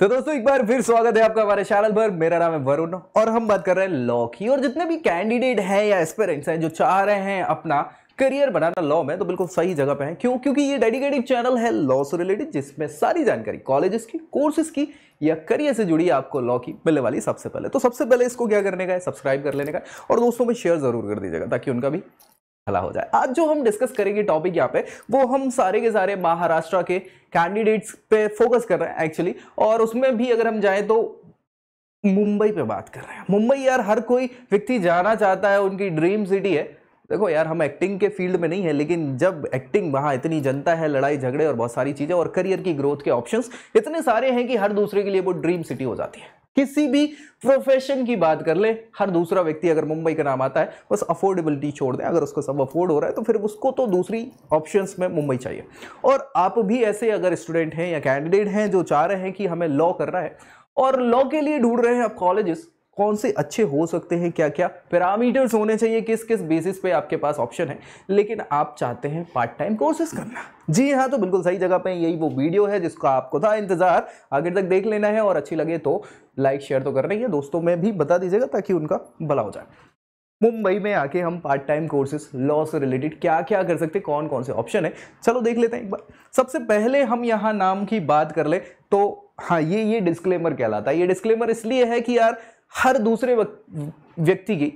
तो दोस्तों एक बार फिर स्वागत है आपका हमारे चैनल पर मेरा नाम है वरुण और हम बात कर रहे हैं लॉ की और जितने भी कैंडिडेट हैं या एस्पेरेंट्स हैं जो चाह रहे हैं अपना करियर बनाना लॉ में तो बिल्कुल सही जगह पे है क्यों क्योंकि ये डेडिकेटेड चैनल है लॉ से रिलेटेड जिसमें सारी जानकारी कॉलेजेस की कोर्सेज की या करियर से जुड़ी आपको लॉ की मिलने वाली सबसे पहले तो सबसे पहले इसको क्या करने का है सब्सक्राइब कर लेने का है और दोस्तों में शेयर जरूर कर दीजिएगा ताकि उनका भी भला हो जाए आज जो हम डिस्कस करेंगे टॉपिक यहाँ पे वो हम सारे के सारे महाराष्ट्र के कैंडिडेट्स पे फोकस कर रहे हैं एक्चुअली और उसमें भी अगर हम जाए तो मुंबई पे बात कर रहे हैं मुंबई यार हर कोई व्यक्ति जाना चाहता है उनकी ड्रीम सिटी है देखो यार हम एक्टिंग के फील्ड में नहीं है लेकिन जब एक्टिंग वहाँ इतनी जनता है लड़ाई झगड़े और बहुत सारी चीज़ें और करियर की ग्रोथ के ऑप्शंस इतने सारे हैं कि हर दूसरे के लिए वो ड्रीम सिटी हो जाती है किसी भी प्रोफेशन की बात कर ले हर दूसरा व्यक्ति अगर मुंबई का नाम आता है बस अफोर्डेबिलिटी छोड़ दें अगर उसको सब अफोर्ड हो रहा है तो फिर उसको तो दूसरी ऑप्शंस में मुंबई चाहिए और आप भी ऐसे अगर स्टूडेंट हैं या कैंडिडेट हैं जो चाह रहे हैं कि हमें लॉ करना है और लॉ के लिए ढूंढ रहे हैं आप कॉलेजेस कौन से अच्छे हो सकते हैं क्या क्या पैरामीटर्स होने चाहिए किस किस बेसिस पे आपके पास ऑप्शन है लेकिन आप चाहते हैं पार्ट टाइम कोर्सेज करना जी हाँ तो बिल्कुल सही जगह पे यही वो वीडियो है जिसका आपको था इंतज़ार आगे तक देख लेना है और अच्छी लगे तो लाइक शेयर तो कर रही है दोस्तों में भी बता दीजिएगा ताकि उनका भला हो जाए मुंबई में आके हम पार्ट टाइम कोर्सेज लॉ से रिलेटेड क्या क्या कर सकते हैं कौन कौन से ऑप्शन है चलो देख लेते हैं एक बार सबसे पहले हम यहाँ नाम की बात कर ले तो हाँ ये ये डिस्क्लेमर कहलाता है ये डिस्क्लेमर इसलिए है कि यार हर दूसरे व्यक्ति की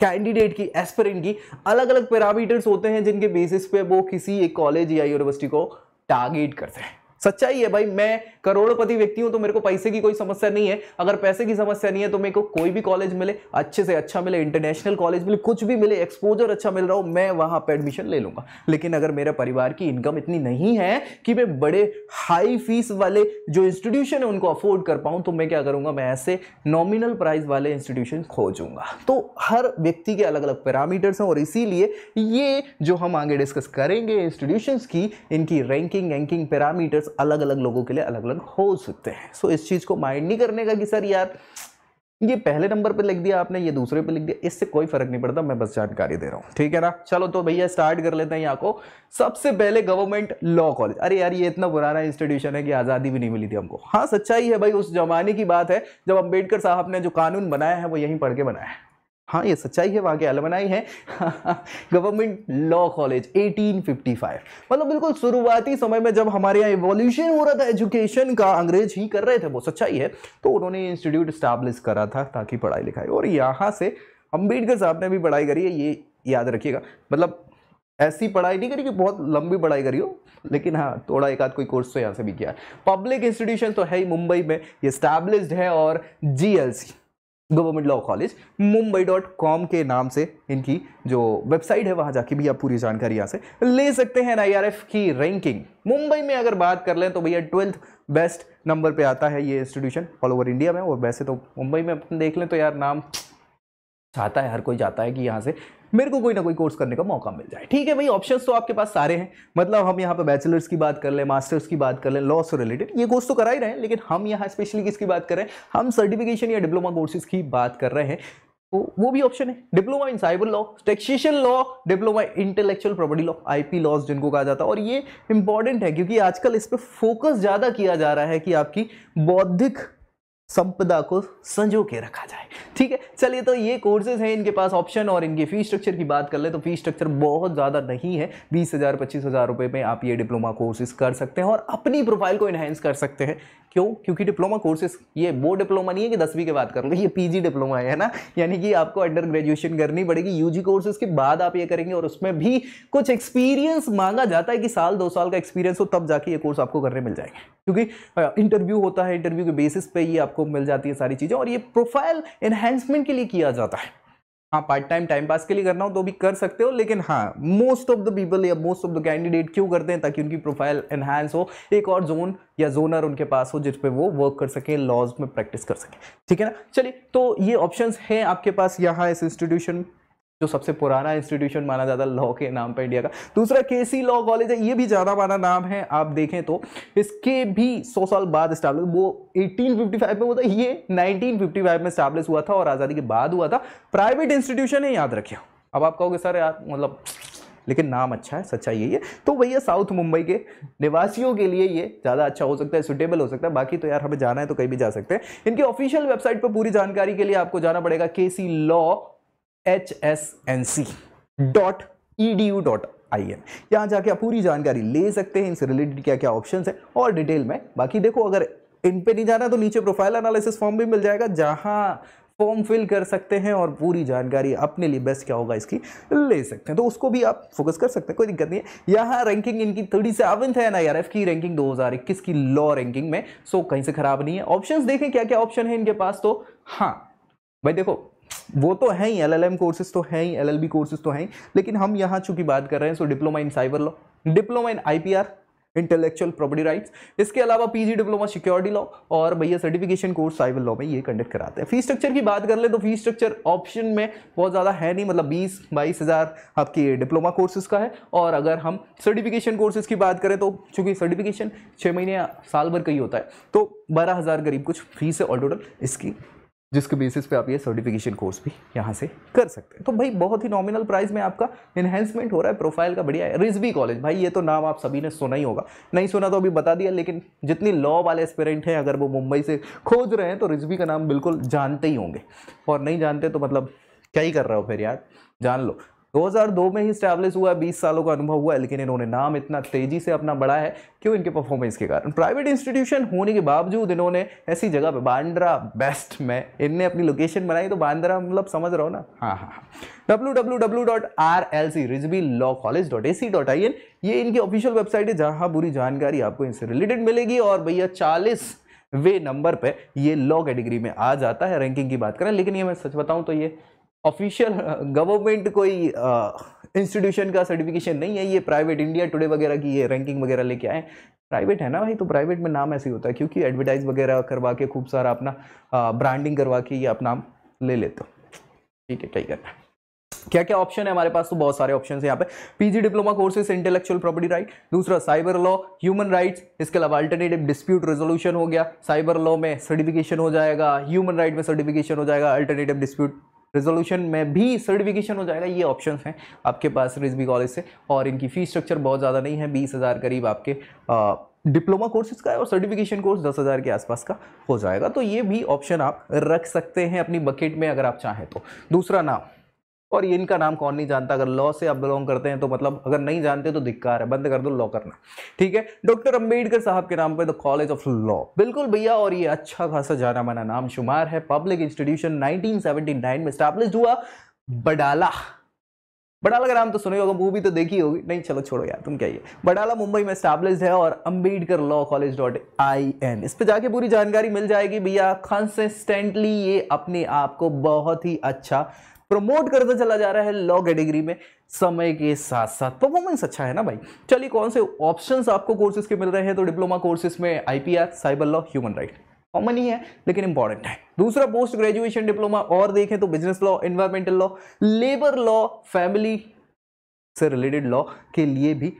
कैंडिडेट की एस्पिरेंट की अलग अलग पैरामीटर्स होते हैं जिनके बेसिस पे वो किसी एक कॉलेज या यूनिवर्सिटी को टारगेट करते हैं सच्चाई है भाई मैं करोड़पति व्यक्ति हूं तो मेरे को पैसे की कोई समस्या नहीं है अगर पैसे की समस्या नहीं है तो मेरे को कोई भी कॉलेज मिले अच्छे से अच्छा मिले इंटरनेशनल कॉलेज मिले कुछ भी मिले एक्सपोजर अच्छा मिल रहा हो मैं वहां पर एडमिशन ले लूंगा लेकिन अगर मेरे परिवार की इनकम इतनी नहीं है कि मैं बड़े हाई फीस वाले जो इंस्टीट्यूशन है उनको अफोर्ड कर पाऊँ तो मैं क्या करूँगा मैं ऐसे नॉमिनल प्राइस वाले इंस्टीट्यूशन खोजूंगा तो हर व्यक्ति के अलग अलग पैरामीटर्स हैं और इसीलिए ये जो हम आगे डिस्कस करेंगे इंस्टीट्यूशन की इनकी रैंकिंग रैंकिंग पैरामीटर्स अलग अलग लोगों के लिए अलग अलग हो सकते हैं सो इस चीज़ को माइंड नहीं करने का कि सर यार ये पहले नंबर पे लिख दिया आपने ये दूसरे पे लिख दिया इससे कोई फर्क नहीं पड़ता मैं बस जानकारी दे रहा हूँ ठीक है ना चलो तो भैया स्टार्ट कर लेते हैं यहाँ को सबसे पहले गवर्नमेंट लॉ कॉलेज अरे यार ये इतना पुराना इंस्टीट्यूशन है कि आज़ादी भी नहीं मिली थी हमको हाँ सच्चाई है भाई उस जमाने की बात है जब अम्बेडकर साहब ने जो कानून बनाया है वो यहीं पढ़ के बनाया है हाँ ये सच्चाई है वहाँ के अलमनाई है गवर्नमेंट लॉ कॉलेज 1855 मतलब बिल्कुल शुरुआती समय में जब हमारे यहाँ एवोल्यूशन हो रहा था एजुकेशन का अंग्रेज ही कर रहे थे वो सच्चाई है तो उन्होंने इंस्टीट्यूट इस्टेब्लिश करा था ताकि पढ़ाई लिखाई और यहाँ से अम्बेडकर साहब ने भी पढ़ाई करी है ये याद रखिएगा मतलब ऐसी पढ़ाई नहीं करी कि बहुत लंबी पढ़ाई करी हो लेकिन हाँ थोड़ा एक आध कोई कोर्स तो यहाँ से भी किया पब्लिक इंस्टीट्यूशन तो है ही मुंबई में ये स्टैब्लिश्ड है और जी government law college Mumbai dot com के नाम से इनकी जो वेबसाइट है वहाँ जाके भी आप पूरी जानकारी यहाँ से ले सकते हैं एन की रैंकिंग मुंबई में अगर बात कर लें तो भैया ट्वेल्थ बेस्ट नंबर पे आता है ये इंस्टीट्यूशन ऑल ओवर इंडिया में और वैसे तो मुंबई में देख लें तो यार नाम चाहता है हर कोई जाता है कि यहाँ से मेरे को कोई ना कोई कोर्स करने का मौका मिल जाए ठीक है भाई ऑप्शंस तो आपके पास सारे हैं मतलब हम यहाँ पे बैचलर्स की बात कर लें मास्टर्स की बात कर लें लॉ से रिलेटेड ये कोर्स तो करा ही रहे हैं लेकिन हम यहाँ स्पेशली किसकी बात कर रहे हैं हम सर्टिफिकेशन या डिप्लोमा कोर्सेज की बात कर रहे हैं तो वो भी ऑप्शन है diploma in cyber law taxation law diploma intellectual property law IP laws जिनको कहा जाता है और ये इंपॉर्टेंट है क्योंकि आजकल इस पर फोकस ज़्यादा किया जा रहा है कि आपकी बौद्धिक संपदा को संजो के रखा जाए ठीक है चलिए तो ये कोर्सेज हैं इनके पास ऑप्शन और इनके फी स्ट्रक्चर की बात कर ले तो फी स्ट्रक्चर बहुत ज़्यादा नहीं है बीस हज़ार पच्चीस हज़ार रुपये में आप ये डिप्लोमा कोर्सेज कर सकते हैं और अपनी प्रोफाइल को इन्हेंस कर सकते हैं क्यों क्योंकि डिप्लोमा कोर्सेज ये वो डिप्लोमा नहीं है कि दसवीं के बाद कर लो ये पीजी डिप्लोमा है ना यानी कि आपको अंडर ग्रेजुएशन करनी पड़ेगी यूजी कोर्सेज के बाद आप ये करेंगे और उसमें भी कुछ एक्सपीरियंस मांगा जाता है कि साल दो साल का एक्सपीरियंस हो तब जाके ये कोर्स आपको करने मिल जाएंगे क्योंकि इंटरव्यू होता है इंटरव्यू के बेसिस पे ये आपको आपको मिल जाती है सारी चीज़ें और ये प्रोफाइल एनहेंसमेंट के लिए किया जाता है हाँ पार्ट टाइम टाइम पास के लिए करना हो तो भी कर सकते हो लेकिन हाँ मोस्ट ऑफ द पीपल या मोस्ट ऑफ द कैंडिडेट क्यों करते हैं ताकि उनकी प्रोफाइल एनहांस हो एक और जोन या जोनर उनके पास हो जिस पे वो वर्क कर सके लॉज में प्रैक्टिस कर सके ठीक है ना चलिए तो ये ऑप्शंस हैं आपके पास यहाँ इस इंस्टीट्यूशन में जो सबसे पुराना इंस्टीट्यूशन माना जाता है लॉ के नाम पर इंडिया का दूसरा के सी लॉ कॉलेज है ये भी जाना माना नाम है आप देखें तो इसके भी सौ साल बाद स्टैब्लिश वो 1855 में होता ये 1955 में स्टैब्लिश हुआ था और आज़ादी के बाद हुआ था प्राइवेट इंस्टीट्यूशन है याद रखिए अब आप कहोगे सर यार मतलब लेकिन नाम अच्छा है सच्चाई यही है तो भैया साउथ मुंबई के निवासियों के लिए ये ज़्यादा अच्छा हो सकता है सुटेबल हो सकता है बाकी तो यार हमें जाना है तो कहीं भी जा सकते हैं इनके ऑफिशियल वेबसाइट पर पूरी जानकारी के लिए आपको जाना पड़ेगा K C law H S N C dot E D U dot I N यहाँ जाके आप पूरी जानकारी ले सकते हैं इनसे रिलेटेड क्या क्या ऑप्शन है और डिटेल में बाकी देखो अगर इन पे नहीं जाना तो नीचे प्रोफाइल एनालिसिस फॉर्म भी मिल जाएगा जहाँ फॉर्म फिल कर सकते हैं और पूरी जानकारी अपने लिए बेस्ट क्या होगा इसकी ले सकते हैं तो उसको भी आप फोकस कर सकते हैं कोई दिक्कत नहीं है यहाँ रैंकिंग इनकी थर्टी सेवन्थ है ना यार एफ की रैंकिंग 2021 की लॉ रैंकिंग में सो कहीं से खराब नहीं है ऑप्शन देखें क्या क्या ऑप्शन है इनके पास तो हाँ भाई देखो वो तो हैं ही एल एल एम कोर्सेज तो हैं ही एल एल बी कोर्सेज तो हैं ही लेकिन हम यहाँ चूंकि बात कर रहे हैं so diploma in cyber law diploma in I P R intellectual property rights इसके अलावा पीजी डिप्लोमा सिक्योरिटी लॉ और भैया सर्टिफिकेशन कोर्स साइबर लॉ में ये कंडक्ट कराते हैं फी स्ट्रक्चर की बात कर ले तो फी स्ट्रक्चर ऑप्शन में बहुत ज़्यादा है नहीं मतलब बीस बाईस हज़ार आपके डिप्लोमा कोर्सेज का है और अगर हम सर्टिफिकेशन कोर्सेज की बात करें तो चूंकि सर्टिफिकेशन छः महीने या साल भर का ही होता है तो बारह हज़ार करीब कुछ फीस है ऑल टोटल इसकी जिसके बेसिस पे आप ये सर्टिफिकेशन कोर्स भी यहाँ से कर सकते हैं तो भाई बहुत ही नॉमिनल प्राइस में आपका इन्हेंसमेंट हो रहा है प्रोफाइल का बढ़िया है रिजवी कॉलेज भाई ये तो नाम आप सभी ने सुना ही होगा नहीं सुना तो अभी बता दिया लेकिन जितनी लॉ वाले एस्पेरेंट हैं अगर वो मुंबई से खोज रहे हैं तो रिजवी का नाम बिल्कुल जानते ही होंगे और नहीं जानते तो मतलब क्या ही कर रहे हो फिर यार जान लो 2002 में ही स्टैब्लिश हुआ है बीस सालों का अनुभव हुआ है लेकिन इन्होंने नाम इतना तेजी से अपना बढ़ा है क्यों इनके परफॉर्मेंस के कारण प्राइवेट इंस्टीट्यूशन होने के बावजूद इन्होंने ऐसी जगह पे बांद्रा बेस्ट में इनने अपनी लोकेशन बनाई तो बांद्रा मतलब समझ रहा हो ना हाँ हाँ हाँ W W W dot R L C Rizvi law college dot A C dot I N ये इनकी ऑफिशियल वेबसाइट है जहाँ पूरी जानकारी आपको इनसे रिलेटेड मिलेगी और भैया चालीस वे नंबर पे ये लॉ कैटेगरी में आ जाता है रैंकिंग की बात करें लेकिन ये मैं सच बताऊं तो ये ऑफिशियल गवर्नमेंट uh, कोई इंस्टीट्यूशन uh, का सर्टिफिकेशन नहीं है ये प्राइवेट इंडिया टुडे वगैरह की ये रैंकिंग वगैरह लेके आए प्राइवेट है ना भाई तो प्राइवेट में नाम ऐसे ही होता है क्योंकि एडवर्टाइज वगैरह करवा के खूब सारा अपना ब्रांडिंग uh, करवा के ये आप नाम ले लेते हो ठीक है ठीक है क्या क्या ऑप्शन है हमारे पास तो बहुत सारे ऑप्शन है यहाँ पे PG diploma courses intellectual property right दूसरा साइबर लॉ ह्यूमन राइट्स इसके अलावा अल्टरनेटिव डिस्प्यूट रेजोल्यूशन हो गया साइबर लॉ में सर्टिफिकेशन हो जाएगा ह्यूमन राइट में सर्टिफिकेशन हो जाएगा अल्टरनेटिव डिस्प्यूट रिजोल्यूशन में भी सर्टिफिकेशन हो जाएगा ये ऑप्शन हैं आपके पास रिजबी कॉलेज से और इनकी फ़ीस स्ट्रक्चर बहुत ज़्यादा नहीं है बीस हज़ार करीब आपके आ, डिप्लोमा कोर्सेज का है और सर्टिफिकेशन कोर्स दस हज़ार के आसपास का हो जाएगा तो ये भी ऑप्शन आप रख सकते हैं अपनी बकेट में अगर आप चाहें तो दूसरा नाम और ये इनका नाम कौन नहीं जानता अगर लॉ से आप बिलोंग करते हैं तो मतलब अगर नहीं जानते तो धिक्कार है बंद कर दो लॉ करना ठीक है डॉक्टर अम्बेडकर साहब के नाम पर द कॉलेज ऑफ लॉ बिल्कुल भैया और ये अच्छा खासा जाना माना नाम शुमार है पब्लिक इंस्टीट्यूशन नाइनटीन में स्टैब्लिश हुआ बडाला बडाला का नाम तो सुने होगा मूवी तो देखी होगी नहीं चलो छोड़ो यार तुम क्या ये बडाला मुंबई में स्टैब्लिश है और Ambedkar law college dot I N इस पर जाके पूरी जानकारी मिल जाएगी भैया कंसिस्टेंटली ये अपने आप को बहुत ही अच्छा प्रमोट करता चला जा रहा है लॉ कैटेगरी में समय के साथ साथ परफॉर्मेंस अच्छा है ना भाई चलिए कौन से ऑप्शंस आपको कोर्सेज के मिल रहे हैं तो डिप्लोमा कोर्सेज में IPR cyber law human right common ही है लेकिन इंपॉर्टेंट है दूसरा पोस्ट ग्रेजुएशन डिप्लोमा और देखें तो business law environmental law labour law family से रिलेटेड लॉ के लिए भी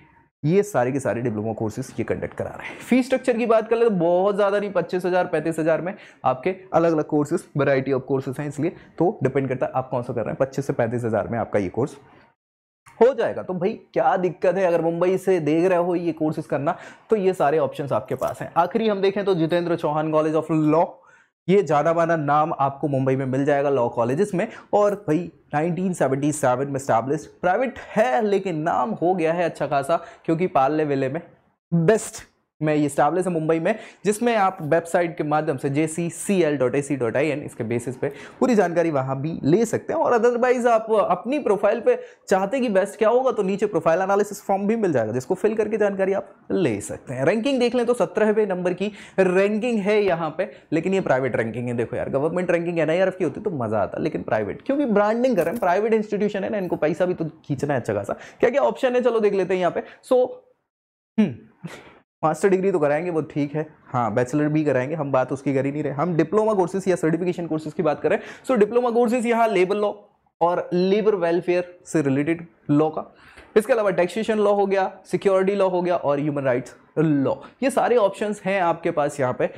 ये सारे के सारे डिप्लोमा कोर्सेज ये कंडक्ट करा रहे हैं फी स्ट्रक्चर की बात कर ले तो बहुत ज़्यादा नहीं पच्चीस हज़ार पैंतीस हज़ार में आपके अलग अलग कोर्सेज वैरायटी ऑफ कोर्सेज हैं इसलिए तो डिपेंड करता है आप कौन सा कर रहे हैं पच्चीस से पैंतीस हज़ार में आपका ये कोर्स हो जाएगा तो भाई क्या दिक्कत है अगर मुंबई से देख रहे हो ये कोर्सेज करना तो ये सारे ऑप्शंस आपके पास हैं आखिरी हम देखें तो Jitendra Chauhan college of law ये जाना माना नाम आपको मुंबई में मिल जाएगा लॉ कॉलेजेस में और भाई 1977 में स्टैब्लिश प्राइवेट है लेकिन नाम हो गया है अच्छा खासा क्योंकि पार्ले विले में बेस्ट में ये है मुंबई में जिसमें आप वेबसाइट के माध्यम से J C C L dot A C dot I N इसके बेसिस पे पूरी जानकारी वहाँ भी ले सकते हैं और अदरवाइज आप अपनी प्रोफाइल पे चाहते कि बेस्ट क्या होगा तो नीचे प्रोफाइल एनालिसिस फॉर्म भी मिल जाएगा जिसको फिल करके जानकारी आप ले सकते हैं रैंकिंग देख लें तो सत्रहवें नंबर की रैंकिंग है यहाँ पे लेकिन ये प्राइवेट रैंकिंग है देखो यार गवर्नमेंट रैंकिंग एन आई की होती तो मज़ा आता लेकिन प्राइवेट क्योंकि ब्रांडिंग कर रहे हैं प्राइवेट इंस्टीट्यूशन है ना इनको पैसा भी तो खींचना है अच्छा खासा क्या क्या ऑप्शन है चलो देख लेते हैं यहाँ पे so so, hmm, master degree तो कराएंगे वो ठीक है हाँ बैचलर भी कराएंगे हम बात उसकी कर ही नहीं रहे हम डिप्लोमा कोर्सेज या सर्टिफिकेशन कोर्सेज की बात करें सो डिप्लोमा कोर्सेज यहाँ लेबर लॉ और लेबर वेलफेयर से रिलेटेड लॉ का इसके अलावा टैक्सेशन लॉ हो गया सिक्योरिटी लॉ हो गया और ह्यूमन राइट्स लॉ ये सारे ऑप्शंस हैं आपके पास यहाँ पे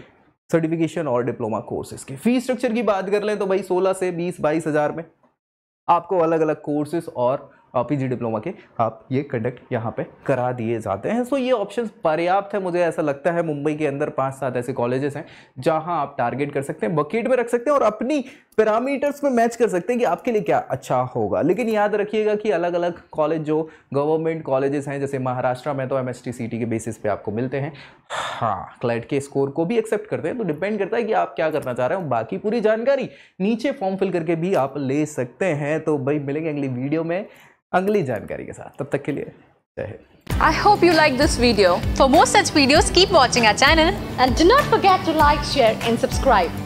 सर्टिफिकेशन और डिप्लोमा कोर्सेज के फी स्ट्रक्चर की बात कर लें तो भाई 16 से 20 बाईस हज़ार में आपको अलग अलग कोर्सेज और पीजी डिप्लोमा के आप ये कंडक्ट यहाँ पे करा दिए जाते हैं सो ये ऑप्शन पर्याप्त है मुझे ऐसा लगता है मुंबई के अंदर पाँच सात ऐसे कॉलेजेस हैं जहाँ आप टारगेट कर सकते हैं बकेट में रख सकते हैं और अपनी पैरामीटर्स में मैच कर सकते हैं कि आपके लिए क्या अच्छा होगा लेकिन याद रखिएगा कि अलग अलग कॉलेज जो गवर्नमेंट कॉलेजेस हैं जैसे महाराष्ट्र में तो एम एस के बेसिस पे आपको मिलते हैं हाँ क्लाइट के स्कोर को भी एक्सेप्ट करते हैं तो डिपेंड करता है कि आप क्या करना चाह रहे हो बाकी पूरी जानकारी नीचे फॉर्म फिल करके भी आप ले सकते हैं तो भाई मिलेंगे अगली वीडियो में अगली जानकारी के साथ तब तक के लिए जय Hind I hope you like this video. For more such videos, keep watching our channel and do not forget to like, share and subscribe.